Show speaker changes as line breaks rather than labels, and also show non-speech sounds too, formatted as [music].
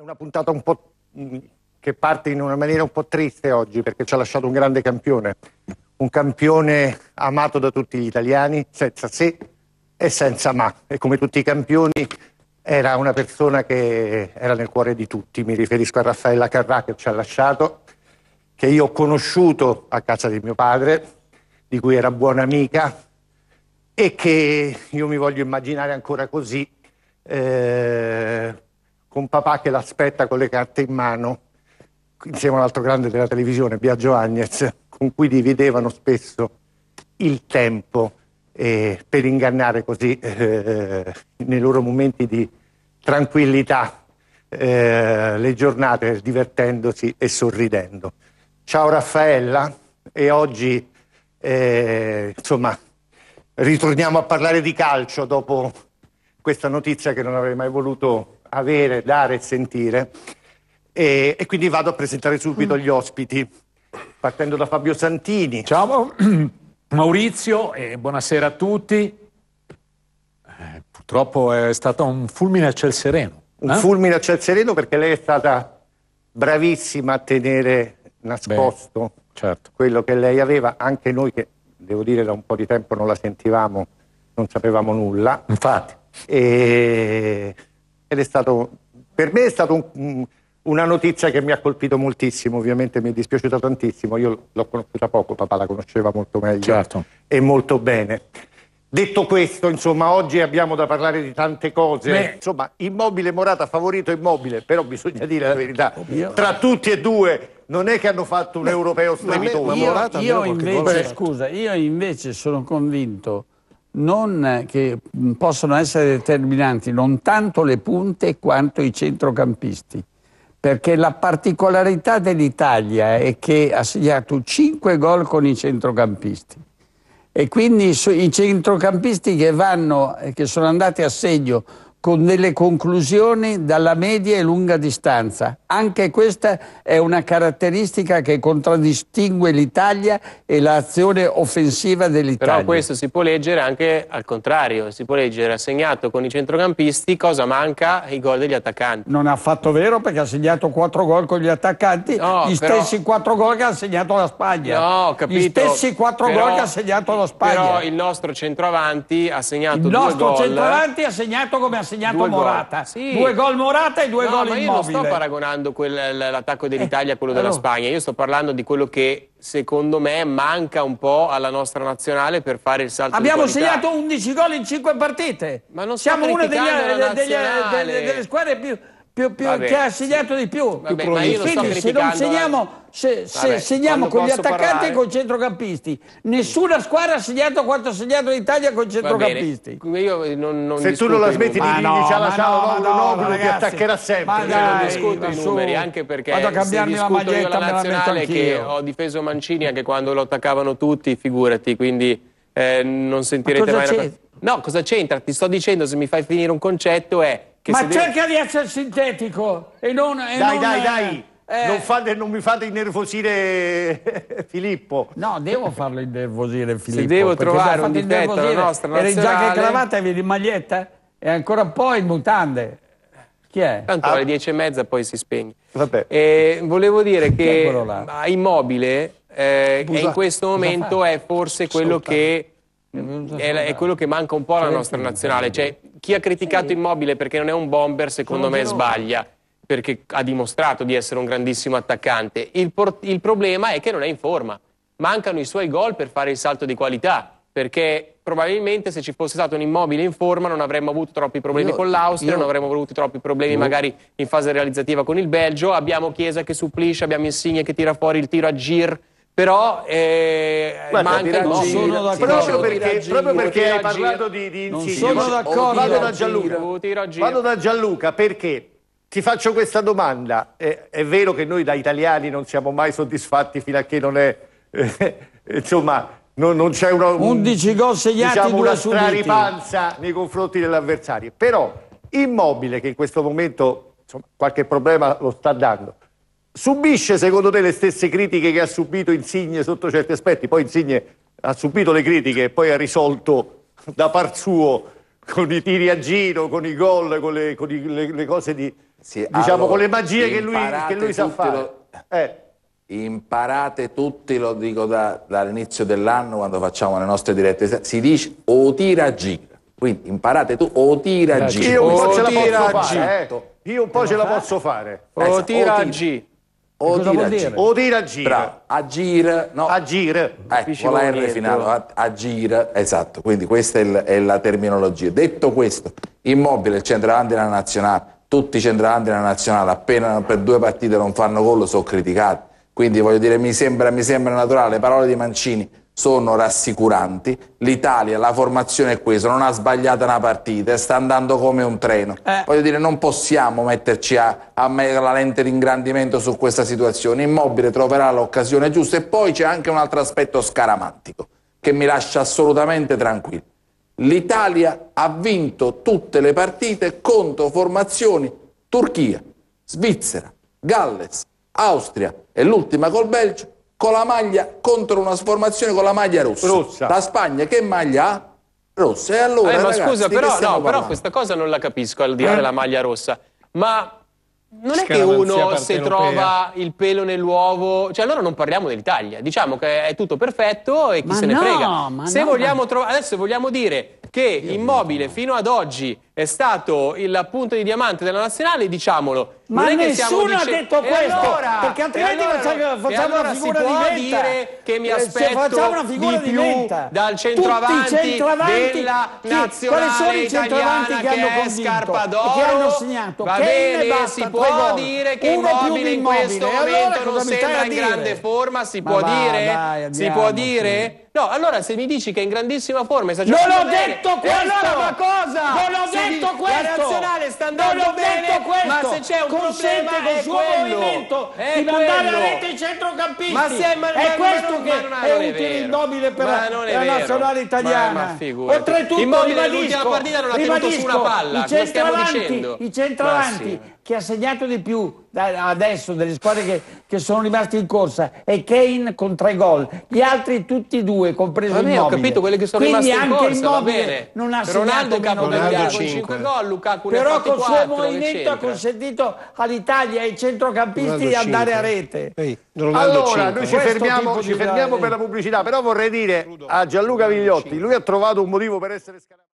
È una puntata un po' mm, che parte in una maniera un po' triste oggi perché ci ha lasciato un grande campione, un campione amato da tutti gli italiani, senza se e senza ma. E come tutti i campioni era una persona che era nel cuore di tutti. Mi riferisco a Raffaella Carrà che ci ha lasciato, che io ho conosciuto a casa di mio padre, di cui era buona amica e che io mi voglio immaginare ancora così. Eh, un papà che l'aspetta con le carte in mano, insieme all'altro grande della televisione, Biagio Agnes, con cui dividevano spesso il tempo eh, per ingannare così eh, nei loro momenti di tranquillità eh, le giornate divertendosi e sorridendo. Ciao Raffaella e oggi eh, insomma ritorniamo a parlare di calcio dopo questa notizia che non avrei mai voluto avere, dare e sentire. E, e quindi vado a presentare subito gli ospiti, partendo da Fabio Santini. Ciao [clears throat] Maurizio e buonasera a tutti. Eh, purtroppo è stato un fulmine a ciel sereno. Un eh? fulmine a ciel sereno perché lei è stata bravissima a tenere nascosto Beh, certo. quello che lei aveva, anche noi che devo dire da un po' di tempo non la sentivamo, non sapevamo nulla. Infatti. E ed è stato, per me è stata un, una notizia che mi ha colpito moltissimo, ovviamente mi è dispiaciuta tantissimo, io l'ho conosciuta poco, papà la conosceva molto meglio certo. e molto bene. Detto questo, insomma, oggi abbiamo da parlare di tante cose. Beh. Insomma, immobile Morata favorito immobile, però bisogna dire la verità. Ovvio. Tra tutti e due non è che hanno fatto un Beh, europeo strepitoso.
Io, io, invece, scusa, io invece sono convinto non, eh, che possono essere determinanti non tanto le punte quanto i centrocampisti, perché la particolarità dell'Italia è che ha segnato 5 gol con i centrocampisti e quindi i centrocampisti che, vanno, eh, che sono andati a segno con delle conclusioni dalla media e lunga distanza. Anche questa è una caratteristica che contraddistingue l'Italia e l'azione offensiva dell'Italia. Però
questo si può leggere anche al contrario, si può leggere ha segnato con i centrocampisti cosa manca i gol degli attaccanti. Non è
affatto vero perché ha segnato quattro gol con gli attaccanti, no, gli però... stessi quattro gol che ha segnato la
Spagna. No, capito. Gli stessi quattro però... gol che ha segnato
la Spagna. Però
il nostro centroavanti ha segnato il 2 gol. Il nostro centroavanti
ha segnato come ha segnato due Morata. Sì. Due
gol Morata e due no, gol ma Immobile. Io non sto paragonando l'attacco dell'Italia a quello eh, della Spagna, io sto parlando di quello che secondo me manca un po' alla nostra nazionale per fare il salto Abbiamo segnato
11 gol in 5 partite. Ma non Siamo una degli, degli, degli, delle squadre più più, più, che ha segnato di più. Vabbè, più Quindi se non eh. segniamo, se, se Vabbè, segniamo con gli attaccanti parlare. e con i centrocampisti, nessuna squadra ha segnato quanto ha segnato l'Italia con i centrocampisti.
Eh, non, non se tu non la smetti di dire no, ciao ciao no, no, ti attaccherà sempre. Ma dai, non discuto i numeri, anche perché Vado a cambiarmi la maglietta la nazionale che ho difeso Mancini anche quando lo attaccavano tutti, figurati, quindi eh, non sentirete mai una cosa. No, cosa c'entra? Ti sto dicendo, se mi fai finire un concetto è ma cerca deve... di essere sintetico
e non... E dai, non, dai, dai, eh... eh. non, fate, non, mi fate innervosire [laughs] Filippo. No, devo farlo innervosire
Filippo. Se devo trovare un difetto alla nostra nazionale... Era in giacca e cravatta,
vedi in maglietta e ancora un po' in mutande.
Chi è? Tanto ah. alle dieci e mezza poi si spegne. Vabbè. volevo dire che a Immobile eh, Busa, in questo momento è forse quello che, è, è quello che manca un po' alla nostra nazionale. Cioè, chi ha criticato sì. Immobile perché non è un bomber, secondo non me sbaglia, perché ha dimostrato di essere un grandissimo attaccante. Il, il problema è che non è in forma. Mancano i suoi gol per fare il salto di qualità, perché probabilmente se ci fosse stato un immobile in forma non avremmo avuto troppi problemi io, con l'Austria, non avremmo avuto troppi problemi io. magari in fase realizzativa con il Belgio. Abbiamo Chiesa che supplisce, abbiamo Insigne che tira fuori il tiro a gir però eh, Guarda, mancano sono d'accordo. proprio perché, giro, proprio perché hai parlato
di, di insidie sono d'accordo vado da Gianluca tiro, tiro, vado da Gianluca perché ti faccio questa domanda eh, è vero che noi da italiani non siamo mai soddisfatti fino a che non è eh, [laughs] insomma non, non c'è una, un, 11 gol segnati diciamo una straripanza nei confronti dell'avversario però Immobile che in questo momento insomma, qualche problema lo sta dando subisce secondo te le stesse critiche che ha subito Insigne sotto certi aspetti? Poi Insigne ha subito le critiche e poi ha risolto da par suo con i tiri a giro, con i gol, con le, con i, le, le cose di... Sì, diciamo allora, con le magie che lui, che lui sa fare. Lo,
eh. Imparate tutti, lo dico da, dall'inizio dell'anno quando facciamo le nostre dirette, si dice o tira a giro. Quindi imparate tu o tira a giro. Io un po' ce la posso fare.
Eh. Io un po' ce la posso fare. O tira a giro.
O dire, agire. o dire agire. Agire,
no. Agire. Eh, con la R finale,
agire, esatto. Quindi questa è, il, è, la terminologia. Detto questo, Immobile, il centravanti della nazionale, tutti i centravanti della nazionale, appena per due partite non fanno gol, sono criticati. Quindi voglio dire, mi sembra, mi sembra naturale, le parole di Mancini sono rassicuranti. L'Italia, la formazione è questa, non ha sbagliato una partita, sta andando come un treno. Eh. Voglio dire, non possiamo metterci a, a mettere la lente d'ingrandimento su questa situazione. Immobile troverà l'occasione giusta e poi c'è anche un altro aspetto scaramantico che mi lascia assolutamente tranquillo. L'Italia ha vinto tutte le partite contro formazioni Turchia, Svizzera, Galles, Austria e l'ultima col Belgio con la maglia contro una sformazione con la maglia rossa. rossa. La Spagna che maglia ha? Rossa. E allora, eh, ma ragazzi, scusa, però, no, però, questa
cosa non la capisco al di là eh? della maglia rossa. Ma non è che uno se trova il pelo nell'uovo, cioè allora non parliamo dell'Italia, diciamo che è tutto perfetto e chi ma se ne no, frega. Se no, vogliamo ma... adesso vogliamo dire che Io immobile fino ad oggi è stato il punto di diamante della nazionale, diciamolo. Ma non nessuno dice... ha detto questo, allora, perché altrimenti allora, facciamo, facciamo allora una eh, figura di venta. dire che mi aspetto una figura di, di più dal centroavanti, centroavanti della chi? nazionale sono i centravanti che, che hanno convinto che hanno segnato? Va bene, basta, si può dire che Uno Immobile in questo momento non sembra in grande forma, si può dire? Si può dire? No, allora se mi dici che è in grandissima forma... Non l'ho detto questo! allora ma cosa? Non l'ho detto! detto questo. La nazionale sta andando bene, detto questo. ma se c'è un
Consente problema col suo movimento è di mandare a rete i centrocampisti. Ma se, ma, è questo ma, che ma, è, è utile nobile per la, nazionale italiana. Oltretutto, immobile partita non ha tenuto su una palla. I centravanti, i centravanti che ha segnato di più adesso delle squadre che, che, sono rimaste in corsa è Kane con tre gol gli altri tutti e due compreso Immobile ho capito quelle che sono quindi rimaste in corsa Immobile non ha Ronaldo segnato Ronaldo capo con 5 gol Lukaku però col 4, suo movimento ha consentito
all'Italia e ai centrocampisti di andare a rete
Ehi, allora 5. noi ci fermiamo, ci fermiamo per la
pubblicità però vorrei dire a Gianluca Vigliotti lui ha trovato un motivo per essere scalato